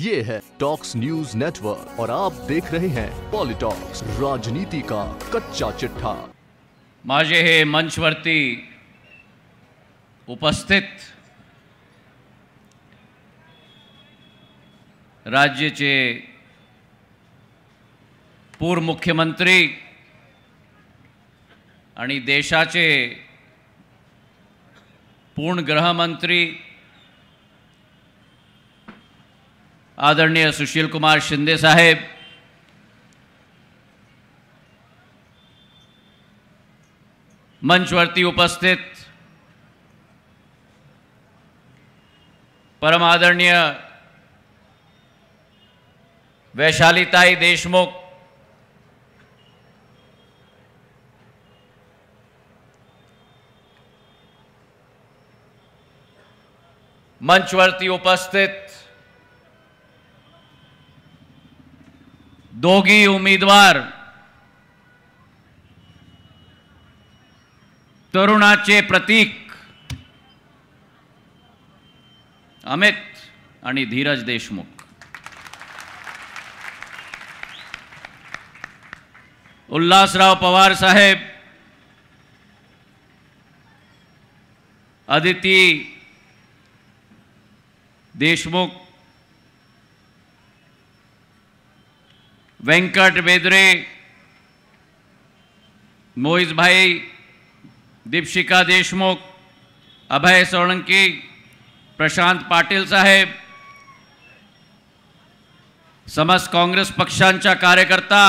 ये है talks news network और आप देख रहे हैं पॉलिटॉक्स राजनीति का कच्चा चिट्ठा माजे है मंचवर्ती उपस्थित राज्य के पूर्व मुख्यमंत्री देशाचे पूर्ण गृहमंत्री आदरणीय सुशील कुमार शिंदे साहेब मंच उपस्थित परम आदरणीय वैशालीताई देशमुख मंचवर्ती उपस्थित दोघी उमेदवार तरुणाचे प्रतीक अमित आणि धीरज देशमुख उल्हासराव पवार साहेब अदिती देशमुख व्यंकट बेदरे भाई दीपशिका देशमुख अभय सोळंकी प्रशांत पाटील साहेब समस्त काँग्रेस पक्षांच्या कार्यकर्ता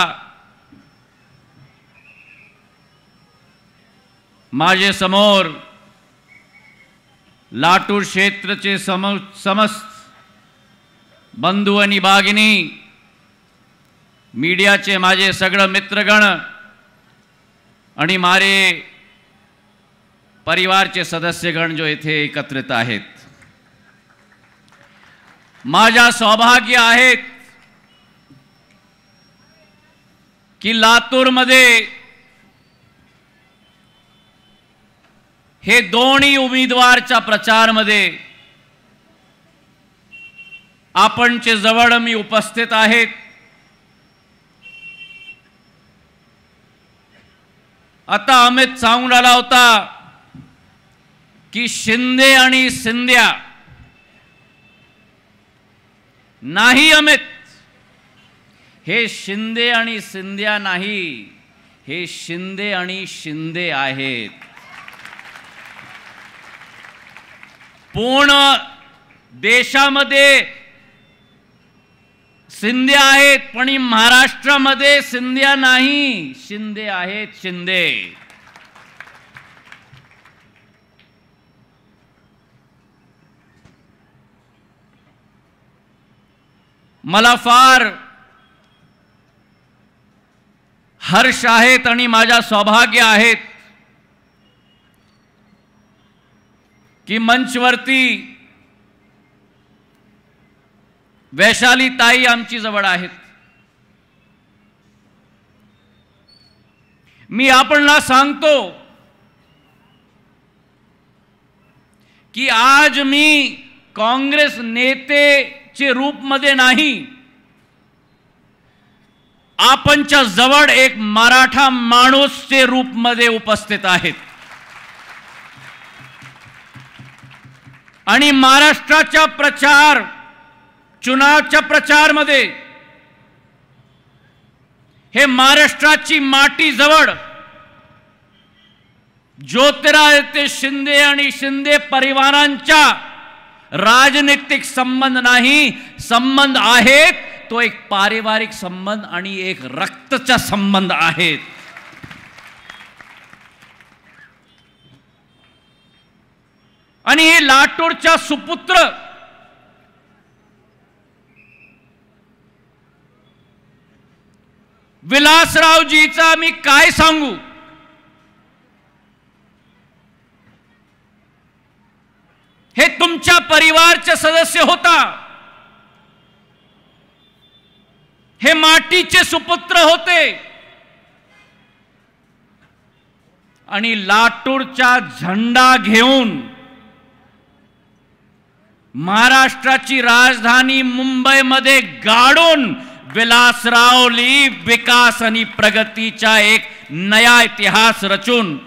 माझे समोर लाटूर क्षेत्रचे सम समस्त बंधू आणि बागिनी मीडियाचे माझे सगळं मित्रगण आणि मारे परिवारचे सदस्यगण जो येथे एकत्रित आहेत माझ्या सौभाग्य आहेत की लातूरमध्ये हे दोन्ही उमेदवारच्या प्रचारमध्ये आपणचे जवळ मी उपस्थित आहेत आता अमित सांगून आला होता की शिंदे आणि सिंध्या नाही अमित हे शिंदे आणि सिंध्या नाही हे शिंदे आणि शिंदे आहेत पूर्ण देशामध्ये शिंदे आहेत पण महाराष्ट्रामध्ये सिंध्या नाही शिंदे आहेत शिंदे मला फार हर्ष आहेत आणि माझ्या सौभाग्य आहेत की मंचवरती वैशाली ताई आमची जवळ आहेत मी आपणला सांगतो की आज मी काँग्रेस नेतेचे मध्ये नाही आपणच्या जवळ एक मराठा माणूसचे रूपमध्ये उपस्थित आहेत आणि महाराष्ट्राचा प्रचार चुनावच्या प्रचारमध्ये हे महाराष्ट्राची माटी जवळ ज्योतिरादित्य शिंदे आणि शिंदे परिवारांच्या राजनैतिक संबंध नाही संबंध आहेत तो एक पारिवारिक संबंध आणि एक रक्तचा संबंध आहेत आणि हे लाटूरच्या सुपुत्र विलासरावजीचा मी काय सांगू हे तुमच्या परिवारचे सदस्य होता हे माटीचे सुपुत्र होते आणि लाटूरचा झंडा घेऊन महाराष्ट्राची राजधानी मुंबईमध्ये गाडून विलासरावली विकास आणि प्रगतीचा एक नया इतिहास रचून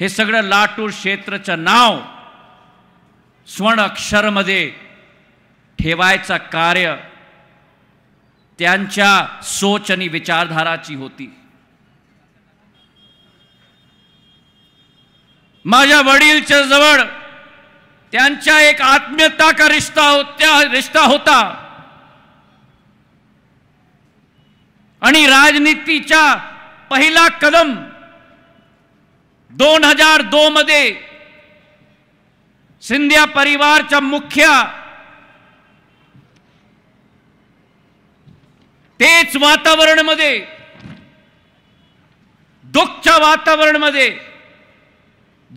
हे सगळं लाटूर क्षेत्रचं नाव स्वर्ण अक्षरमध्ये ठेवायचा कार्य त्यांच्या सोच आणि विचारधाराची होती माझ्या वडीलच्या जवळ त्यांच्या एक आत्मीयता का रिश्ता त्या रिश्ता होता आणि राजनीतीचा पहिला कदम दोन हजार दो मध्ये सिंधिया परिवारच्या मुख्या तेच वातावरण मध्ये दुःखच्या मध्ये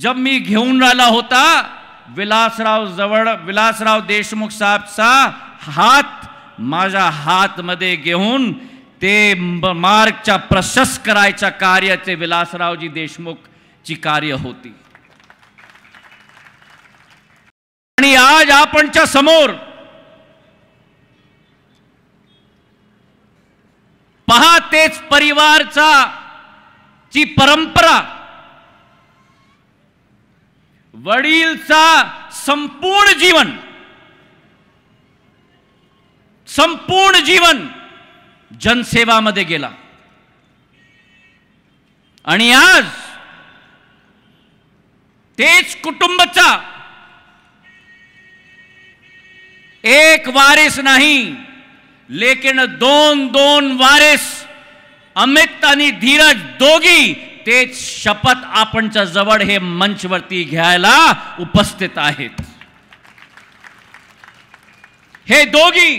जब मी घेऊन राहिला होता विलासराव जवळ विलासराव देशमुख साहेबचा हात माझ्या मध्ये घेऊन ते मार्गच्या प्रशस्त करायच्या कार्याचे विलासरावजी देशमुख ची कार्य होती आणि आज आपणच्या समोर पहा तेच परिवारचा ची परंपरा वडीलचा संपूर्ण जीवन संपूर्ण जीवन जनसेवामध्ये गेला आणि आज तेच कुटुंबचा एक वारिस नाही लेकिन दोन दोन वारिस अमित आणि धीरज दोघी तेच शपथ आपणच्या जवळ हे मंचवरती घ्यायला उपस्थित आहेत हे दोघी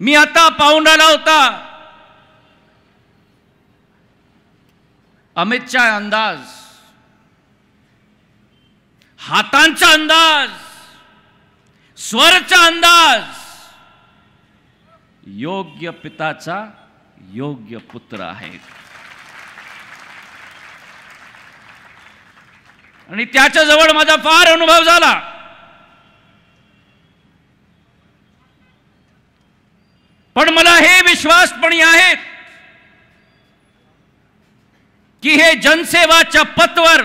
मी आता पाहून आला होता अमितचा अंदाज हातांचा अंदाज स्वरचा अंदाज योग्य पिताचा योग्य पुत्र आहे आणि त्याच्या जवळ माझा फार अनुभव झाला पण मला हे विश्वासपणी आहे की हे जनसेवाच्या पथवर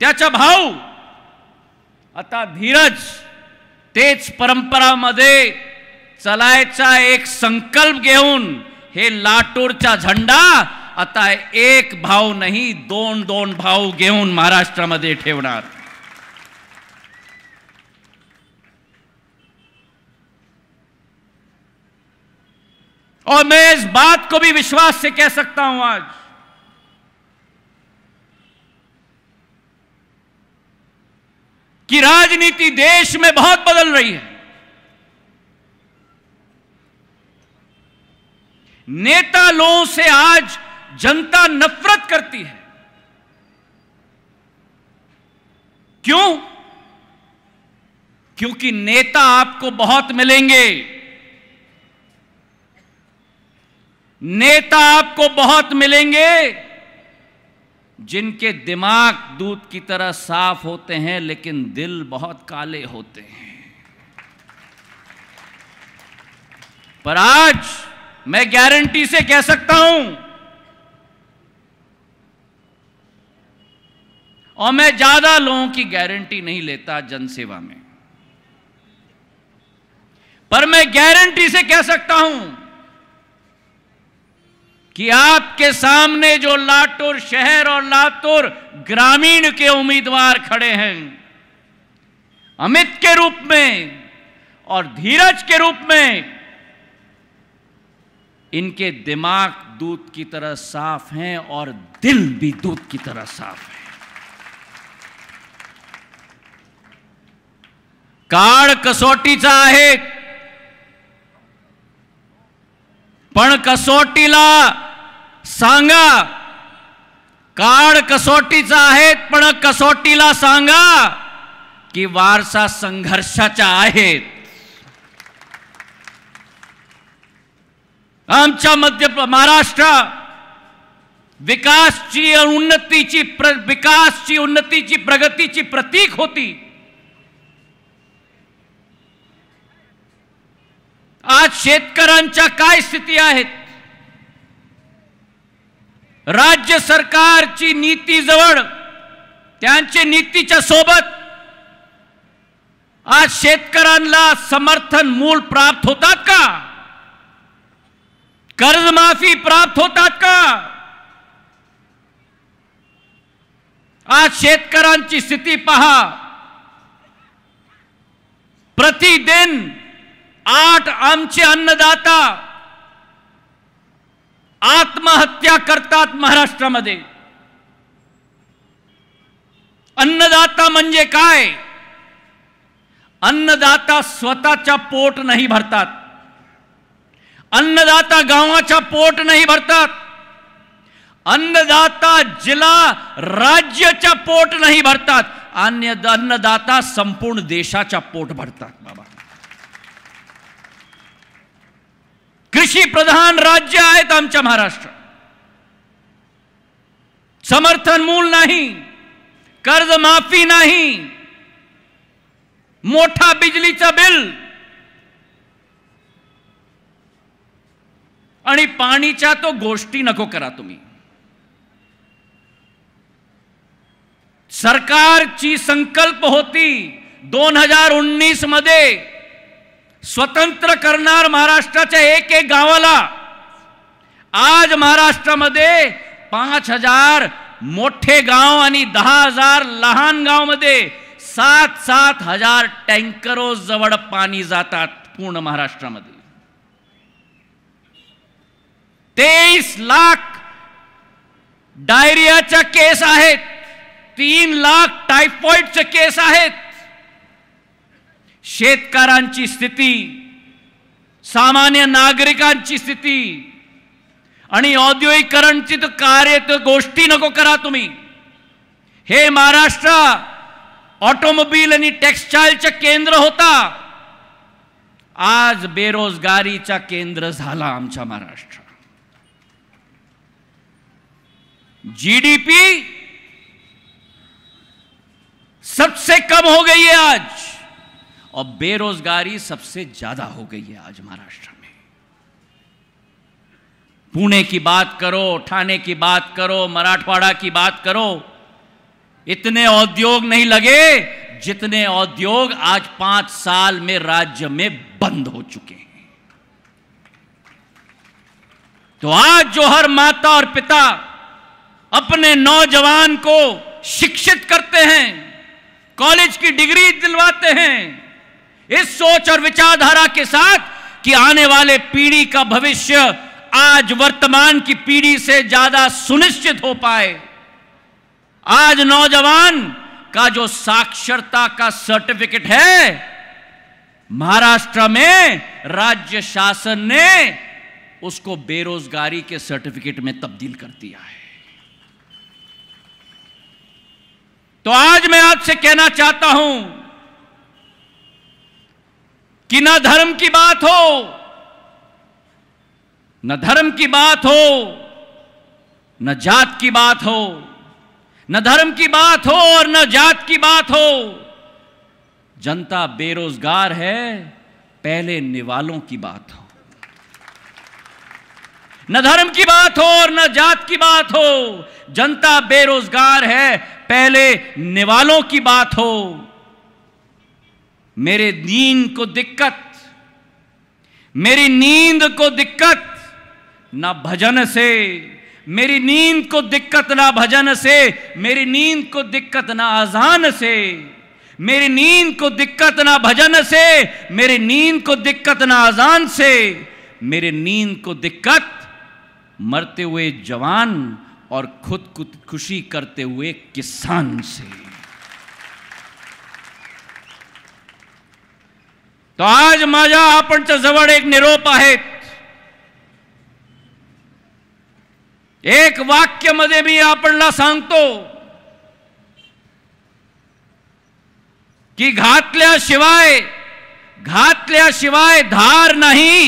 त्याचा भाऊ आता धीरज तेच परंपरामध्ये चलायचा एक संकल्प घेऊन हे लाटूरचा झंडा आता एक भाव नाही दोन दोन भाव घेऊन महाराष्ट्रामध्ये ठेवणार और मैं इस बात को भी विश्वास से कह सकता हूं आज कि राजनीति देश में बहुत बदल रही है नेता लोगों से आज जनता नफरत करती है क्यों क्योंकि नेता आपको बहुत मिलेंगे नेता आपको बहुत मिलेंगे जिनके दिमाग दूध की तरह साफ होते हैं लेकिन दिल बहुत काले होते हैं पर आज मैं गारंटी से कह सकता हूं और मैं ज्यादा लोगों की गारंटी नहीं लेता जनसेवा में पर मैं गारंटी से कह सकता हूं कि आपके सामने जो लातूर शहर और लातूर ग्रामीण के उम्मीदवार खड़े हैं अमित के रूप में और धीरज के रूप में इनके दिमाग दूध की तरह साफ हैं और दिल भी दूध की तरह साफ है कसौटी कसोटीचा है पण कसोटीला सांगा काळ कसोटीचा आहे पण कसोटीला सांगा की वारसा संघर्षाचा आहेत आमच्या मध्य महाराष्ट्र विकासची उन्नतीची प्र विकासची उन्नतीची प्रगतीची प्रतीक होती आज शेतकऱ्यांच्या काय स्थिती आहेत राज्य सरकारची नीती जवळ त्यांचे नीतीच्या सोबत आज शेतकऱ्यांना समर्थन मूल प्राप्त होतात का कर्जमाफी प्राप्त होतात का आज शेतकऱ्यांची स्थिती पहा प्रतिदिन आठ आमचे अन्नदाता आत्महत्या करतात महाराष्ट्रामध्ये अन्नदाता म्हणजे काय अन्नदाता स्वतःच्या पोट नाही भरतात अन्नदाता गावाच्या पोट नाही भरतात अन्नदाता जिल्हा राज्याच्या पोट नाही भरतात अन्य अन्नदाता संपूर्ण देशाच्या पोट भरतात बाबा कृषी प्रधान राज्य आहेत आमच्या महाराष्ट्र समर्थन मूल नाही कर्ज माफी नाही मोठा बिजलीचा बिल आणि पाणीच्या तो गोष्टी नको करा तुम्ही सरकारची संकल्प होती दोन हजार उन्नीस मध्ये स्वतंत्र करणार महाराष्ट्राच्या एक एक गावाला आज महाराष्ट्रामध्ये पाच हजार मोठे गाव आणि दहा हजार लहान गावमध्ये सात सात हजार टँकरो जवळ पाणी जातात पूर्ण महाराष्ट्रामध्ये तेवीस लाख डायरियाच्या केस आहेत तीन लाख टायफॉइडचे केस आहेत शेतकऱ्यांची स्थिती सामान्य नागरिकांची स्थिती आणि औद्योगिकरणची तर कार्य तर गोष्टी नको करा तुम्ही हे महाराष्ट्र ऑटोमोबाईल आणि टेक्स्टाईलचं केंद्र होता आज बेरोजगारीचा केंद्र झाला आमचा महाराष्ट्र जी डी पी सबसे कम हो गई है आज और बेरोजगारी सबसे ज्यादा हो गई है आज महाराष्ट्र में पुणे की बात करो ठाणे की बात करो मराठवाड़ा की बात करो इतने औद्योग नहीं लगे जितने औद्योग आज पांच साल में राज्य में बंद हो चुके हैं तो आज जो हर माता और पिता अपने नौजवान को शिक्षित करते हैं कॉलेज की डिग्री दिलवाते हैं इस सोच और विचारधारा के साथ कि आने वाले पीढ़ी का भविष्य आज वर्तमान की पीढ़ी से ज्यादा सुनिश्चित हो पाए आज नौजवान का जो साक्षरता का सर्टिफिकेट है महाराष्ट्र में राज्य शासन ने उसको बेरोजगारी के सर्टिफिकेट में तब्दील कर दिया है तो आज मैं आपसे कहना चाहता हूं कि ना धर्म की बात हो न धर्म की बात हो न जात की बात हो न धर्म की बात हो और न जात की बात हो जनता बेरोजगार है पहले निवालों की बात हो न धर्म की बात हो और न जात की बात हो जनता बेरोजगार है पहले निवालों की बात हो मेरे दीन को दिक्कत मेरी नींद को दिक्कत ना भजन से मेरी नींद को दिक्कत ना भजन से मेरी नींद को दिक्कत ना अजान से मेरी नींद को दिक्कत ना भजन से मेरी नींद को दिक्कत ना अजान से मेरी नींद को दिक्कत मरते हुए जवान और खुद खुद खुशी करते हुए किसान से तो आज माझ्या आपणच्या जवळ एक निरोप आहेत एक वाक्य मध्ये मी आपणला सांगतो की घातल्याशिवाय घातल्याशिवाय धार नाही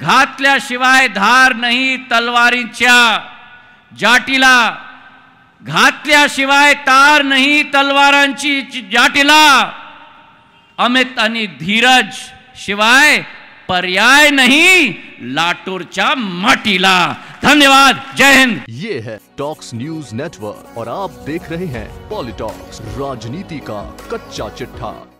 घातल्याशिवाय धार नाही तलवारीच्या जाटीला घातल्याशिवाय तार नाही तलवारांची जाटीला अमित आणि धीरज शिवाय पर्याय नहीं चा मटीला धन्यवाद जय हिंद ये है टॉक्स न्यूज नेटवर्क और आप देख रहे हैं पॉलिटॉक्स राजनीति का कच्चा चिट्ठा